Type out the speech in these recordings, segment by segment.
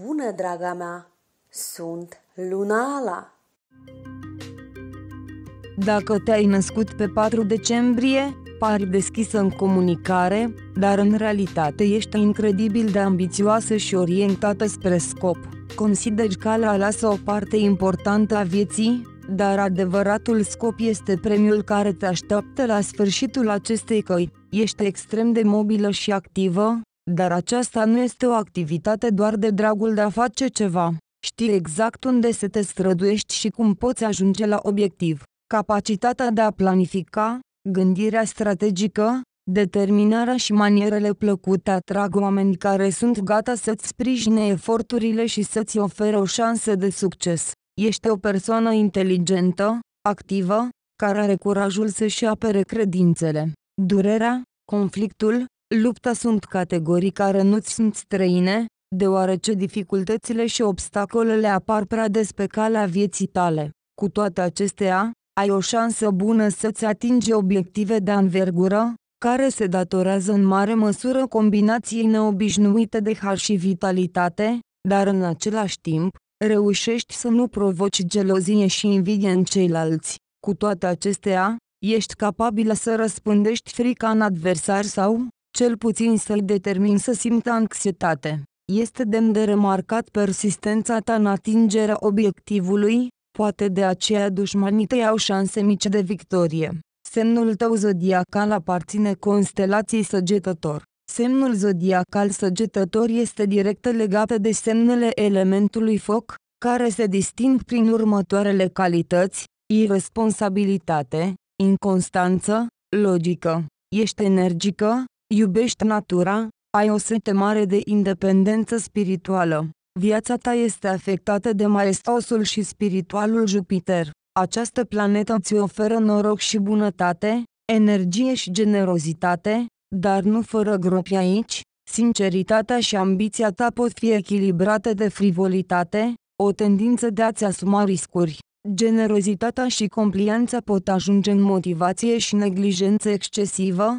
Bună, draga mea! Sunt Lunala! Dacă te-ai născut pe 4 decembrie, pari deschisă în comunicare, dar în realitate ești incredibil de ambițioasă și orientată spre scop. Consideri că la lasă o parte importantă a vieții, dar adevăratul scop este premiul care te așteaptă la sfârșitul acestei căi. Ești extrem de mobilă și activă, dar aceasta nu este o activitate doar de dragul de a face ceva. Știi exact unde să te străduiești și cum poți ajunge la obiectiv. Capacitatea de a planifica, gândirea strategică, determinarea și manierele plăcute atrag oameni care sunt gata să-ți sprijine eforturile și să-ți ofere o șansă de succes. Ești o persoană inteligentă, activă, care are curajul să-și apere credințele. Durerea, conflictul, Lupta sunt categorii care nu-ți sunt străine, deoarece dificultățile și obstacolele apar prea des pe calea vieții tale. Cu toate acestea, ai o șansă bună să-ți atingi obiective de anvergură, care se datorează în mare măsură combinației neobișnuite de har și vitalitate, dar în același timp, reușești să nu provoci gelozie și invidie în ceilalți. Cu toate acestea, ești capabilă să răspândești frica în adversar sau, cel puțin să-l determin să simtă anxietate. Este demn de remarcat persistența ta în atingerea obiectivului, poate de aceea dușmanii tăi au șanse mici de victorie. Semnul tău zodiacal aparține constelației săgetător. Semnul zodiacal săgetător este direct legat de semnele elementului foc, care se disting prin următoarele calități, irresponsabilitate, inconstanță, logică. Ești energică, Iubești natura, ai o sete mare de independență spirituală. Viața ta este afectată de maestosul și spiritualul Jupiter. Această planetă ți oferă noroc și bunătate, energie și generozitate, dar nu fără gropi aici, sinceritatea și ambiția ta pot fi echilibrate de frivolitate, o tendință de a-ți asuma riscuri. Generozitatea și complianța pot ajunge în motivație și neglijență excesivă,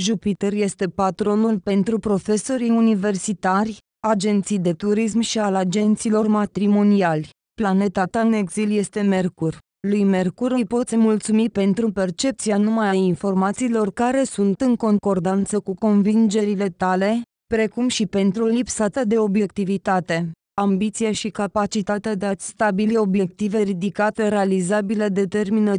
Jupiter este patronul pentru profesorii universitari, agenții de turism și al agenților matrimoniali. Planeta ta în exil este Mercur. Lui Mercur îi poți mulțumi pentru percepția numai a informațiilor care sunt în concordanță cu convingerile tale, precum și pentru lipsa ta de obiectivitate, Ambiția și capacitatea de a-ți stabili obiective ridicate realizabile determină 50%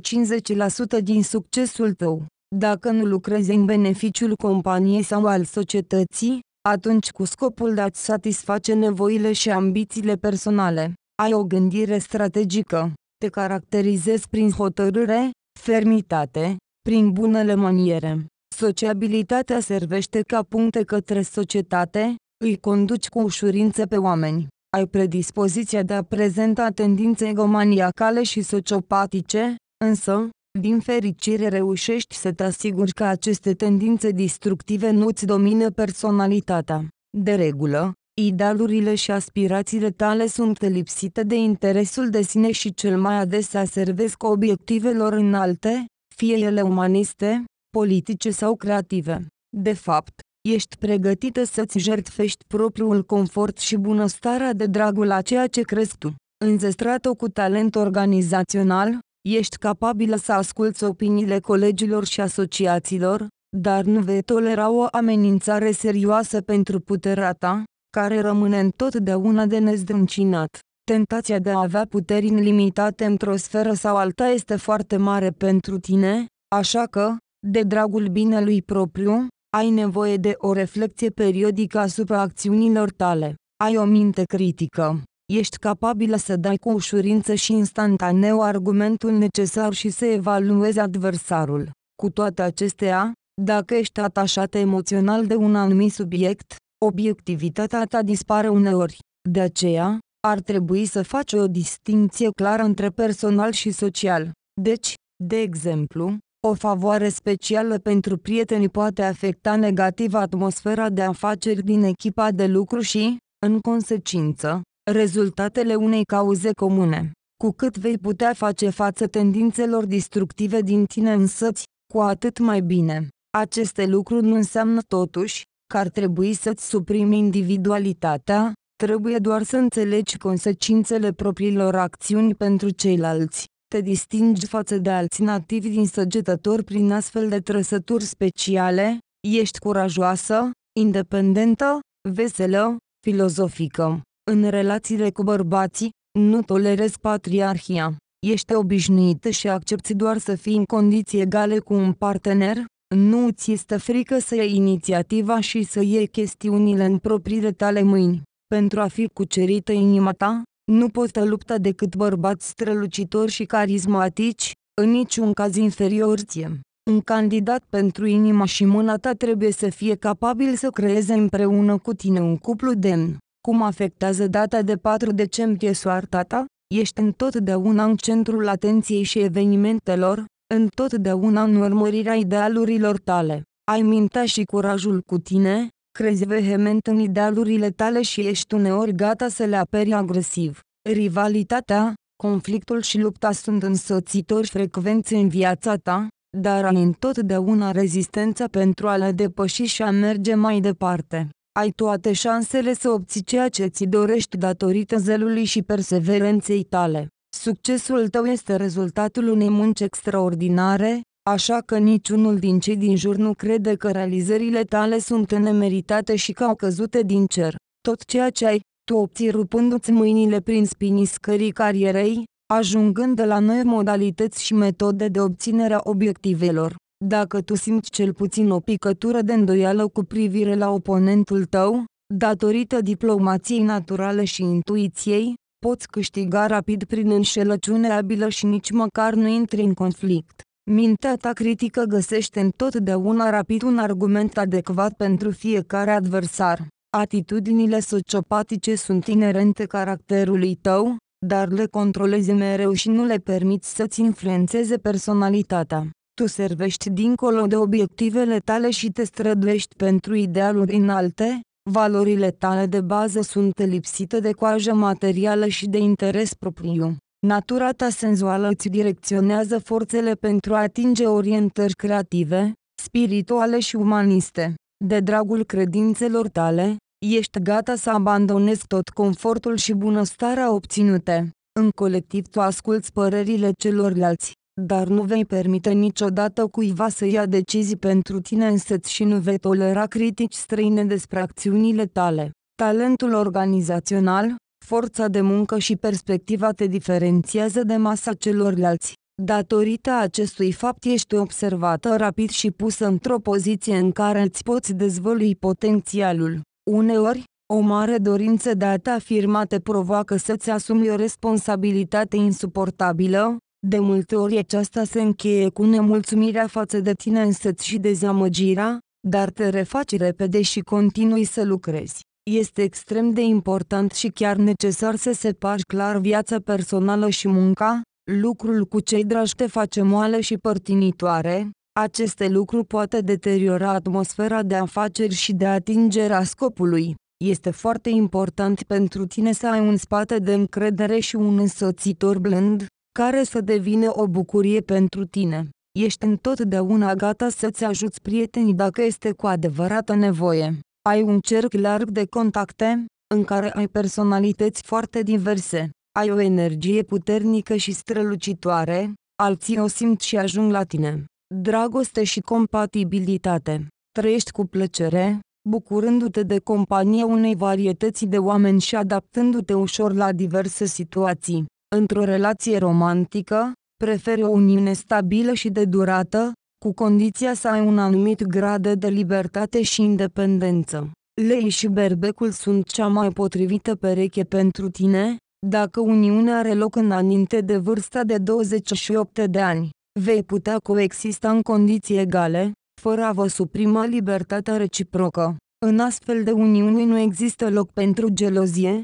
din succesul tău. Dacă nu lucrezi în beneficiul companiei sau al societății, atunci cu scopul de a-ți satisface nevoile și ambițiile personale, ai o gândire strategică, te caracterizezi prin hotărâre, fermitate, prin bunele maniere. Sociabilitatea servește ca puncte către societate, îi conduci cu ușurință pe oameni. Ai predispoziția de a prezenta tendințe egomaniacale și sociopatice, însă, din fericire reușești să te asiguri că aceste tendințe distructive nu îți domină personalitatea. De regulă, idealurile și aspirațiile tale sunt lipsite de interesul de sine și cel mai adesea servesc obiectivelor înalte, fie ele umaniste, politice sau creative. De fapt, ești pregătită să-ți jertfești propriul confort și bunăstarea de dragul a ceea ce crezi tu. Înzestrat-o cu talent organizațional, Ești capabilă să asculți opiniile colegilor și asociațiilor, dar nu vei tolera o amenințare serioasă pentru puterea ta, care rămâne întotdeauna de nezdruncinat. Tentația de a avea puteri limitate într-o sferă sau alta este foarte mare pentru tine, așa că, de dragul binelui propriu, ai nevoie de o reflecție periodică asupra acțiunilor tale. Ai o minte critică ești capabilă să dai cu ușurință și instantaneu argumentul necesar și să evaluezi adversarul. Cu toate acestea, dacă ești atașat emoțional de un anumit subiect, obiectivitatea ta dispare uneori. De aceea, ar trebui să faci o distinție clară între personal și social. Deci, de exemplu, o favoare specială pentru prietenii poate afecta negativ atmosfera de afaceri din echipa de lucru și, în consecință, rezultatele unei cauze comune. Cu cât vei putea face față tendințelor distructive din tine însăți, cu atât mai bine. Aceste lucruri nu înseamnă totuși că ar trebui să-ți suprimi individualitatea, trebuie doar să înțelegi consecințele propriilor acțiuni pentru ceilalți. Te distingi față de alți nativi din săgetători prin astfel de trăsături speciale, ești curajoasă, independentă, veselă, filozofică. În relațiile cu bărbații, nu tolerezi patriarhia. Ești obișnuită și accepti doar să fii în condiții egale cu un partener? Nu ți este frică să iei inițiativa și să iei chestiunile în propriile tale mâini. Pentru a fi cucerită inima ta, nu poți lupta decât bărbați strălucitori și carismatici, în niciun caz inferior ție. Un candidat pentru inima și mâna ta trebuie să fie capabil să creeze împreună cu tine un cuplu demn. Cum afectează data de 4 decembrie soarta ta? Ești întotdeauna în centrul atenției și evenimentelor, întotdeauna în urmărirea idealurilor tale. Ai mintea și curajul cu tine, crezi vehement în idealurile tale și ești uneori gata să le aperi agresiv. Rivalitatea, conflictul și lupta sunt însoțitori frecvenți în viața ta, dar ai întotdeauna rezistența pentru a le depăși și a merge mai departe ai toate șansele să obții ceea ce ți dorești datorită zelului și perseverenței tale. Succesul tău este rezultatul unei munci extraordinare, așa că niciunul din cei din jur nu crede că realizările tale sunt nemeritate și că au căzute din cer. Tot ceea ce ai, tu obții rupându-ți mâinile prin spinii scării carierei, ajungând de la noi modalități și metode de obținere a obiectivelor dacă tu simți cel puțin o picătură de îndoială cu privire la oponentul tău, datorită diplomației naturale și intuiției, poți câștiga rapid prin înșelăciune abilă și nici măcar nu intri în conflict. Mintea ta critică găsește întotdeauna rapid un argument adecvat pentru fiecare adversar. Atitudinile sociopatice sunt inerente caracterului tău, dar le controlezi mereu și nu le permiți să-ți influențeze personalitatea. Tu servești dincolo de obiectivele tale și te străduiești pentru idealuri înalte, valorile tale de bază sunt lipsite de coajă materială și de interes propriu. Natura ta senzuală îți direcționează forțele pentru a atinge orientări creative, spirituale și umaniste. De dragul credințelor tale, ești gata să abandonezi tot confortul și bunăstarea obținute. În colectiv tu asculți părerile celorlalți, dar nu vei permite niciodată cuiva să ia decizii pentru tine însăți și nu vei tolera critici străine despre acțiunile tale. Talentul organizațional, forța de muncă și perspectiva te diferențiază de masa celorlalți. Datorită acestui fapt ești observată rapid și pusă într-o poziție în care îți poți dezvălui potențialul. Uneori, o mare dorință de a te afirma te provoacă să-ți asumi o responsabilitate insuportabilă, de multe ori aceasta se încheie cu nemulțumirea față de tine însăți și dezamăgirea, dar te refaci repede și continui să lucrezi. Este extrem de important și chiar necesar să separi clar viața personală și munca, lucrul cu cei dragi te face moale și părtinitoare, aceste lucruri poate deteriora atmosfera de afaceri și de atingerea scopului. Este foarte important pentru tine să ai un spate de încredere și un însoțitor blând, care să devină o bucurie pentru tine. Ești întotdeauna gata să-ți ajuți prietenii dacă este cu adevărată nevoie. Ai un cerc larg de contacte, în care ai personalități foarte diverse. Ai o energie puternică și strălucitoare, alții o simt și ajung la tine. Dragoste și compatibilitate. Trăiești cu plăcere, bucurându-te de compania unei varietăți de oameni și adaptându-te ușor la diverse situații. Într-o relație romantică, prefer o uniune stabilă și de durată, cu condiția să ai un anumit grad de libertate și independență. Lei și berbecul sunt cea mai potrivită pereche pentru tine, dacă uniunea are loc înainte de vârsta de 28 de ani. Vei putea coexista în condiții egale, fără a vă suprima libertatea reciprocă. În astfel de uniuni nu există loc pentru gelozie,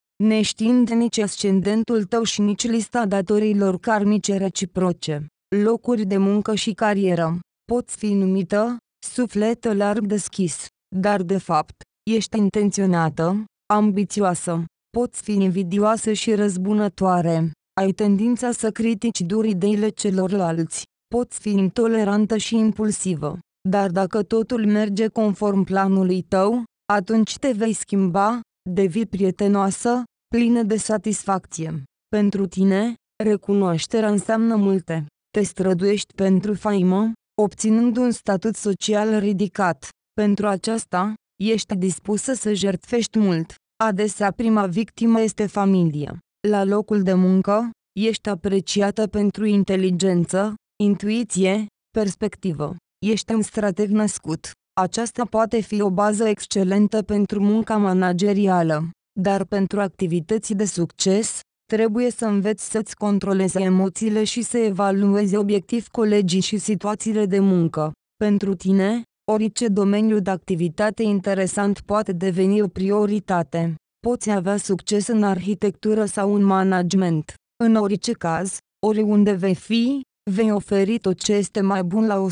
neștiind nici ascendentul tău și nici lista datorilor karmice reciproce, locuri de muncă și carieră, poți fi numită, suflet larg deschis, dar de fapt, ești intenționată, ambițioasă, poți fi invidioasă și răzbunătoare, ai tendința să critici dur ideile celorlalți, poți fi intolerantă și impulsivă, dar dacă totul merge conform planului tău, atunci te vei schimba, devii prietenoasă, plină de satisfacție. Pentru tine, recunoașterea înseamnă multe. Te străduiești pentru faimă, obținând un statut social ridicat. Pentru aceasta, ești dispusă să jertfești mult. Adesea prima victimă este familia. La locul de muncă, ești apreciată pentru inteligență, intuiție, perspectivă. Ești un strateg născut. Aceasta poate fi o bază excelentă pentru munca managerială, dar pentru activități de succes, trebuie să înveți să-ți controlezi emoțiile și să evaluezi obiectiv colegii și situațiile de muncă. Pentru tine, orice domeniu de activitate interesant poate deveni o prioritate. Poți avea succes în arhitectură sau în management. În orice caz, oriunde vei fi, vei oferi tot ce este mai bun la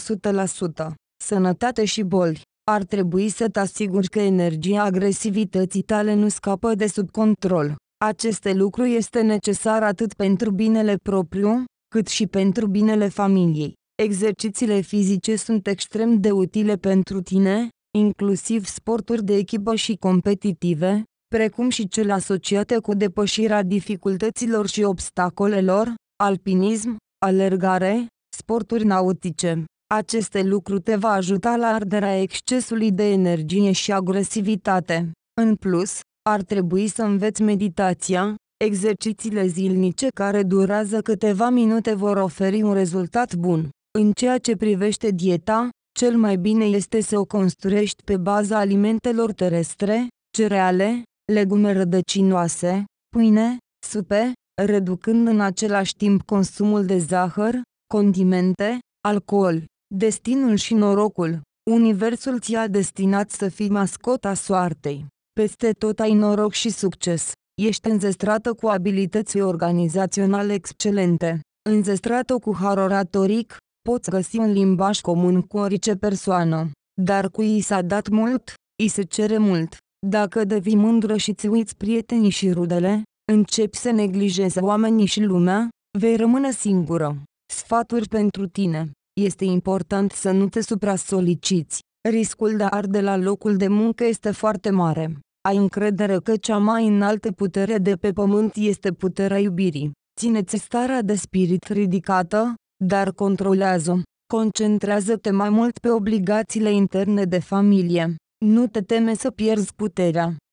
100% sănătate și boli. Ar trebui să te asiguri că energia agresivității tale nu scapă de sub control. Aceste lucru este necesar atât pentru binele propriu, cât și pentru binele familiei. Exercițiile fizice sunt extrem de utile pentru tine, inclusiv sporturi de echipă și competitive, precum și cele asociate cu depășirea dificultăților și obstacolelor, alpinism, alergare, sporturi nautice. Aceste lucruri te va ajuta la arderea excesului de energie și agresivitate. În plus, ar trebui să înveți meditația, exercițiile zilnice care durează câteva minute vor oferi un rezultat bun. În ceea ce privește dieta, cel mai bine este să o construiești pe baza alimentelor terestre, cereale, legume rădăcinoase, pâine, supe, reducând în același timp consumul de zahăr, condimente, alcool. Destinul și norocul Universul ți-a destinat să fii mascota soartei. Peste tot ai noroc și succes. Ești înzestrată cu abilități organizaționale excelente. Înzestrată cu har oratoric, poți găsi un limbaj comun cu orice persoană. Dar cui i s-a dat mult, i se cere mult. Dacă devii mândră și ți uiți prietenii și rudele, începi să neglijezi oamenii și lumea, vei rămâne singură. Sfaturi pentru tine este important să nu te supra-soliciți. Riscul de a arde la locul de muncă este foarte mare. Ai încredere că cea mai înaltă putere de pe pământ este puterea iubirii. Țineți starea de spirit ridicată, dar controlează. Concentrează-te mai mult pe obligațiile interne de familie. Nu te teme să pierzi puterea.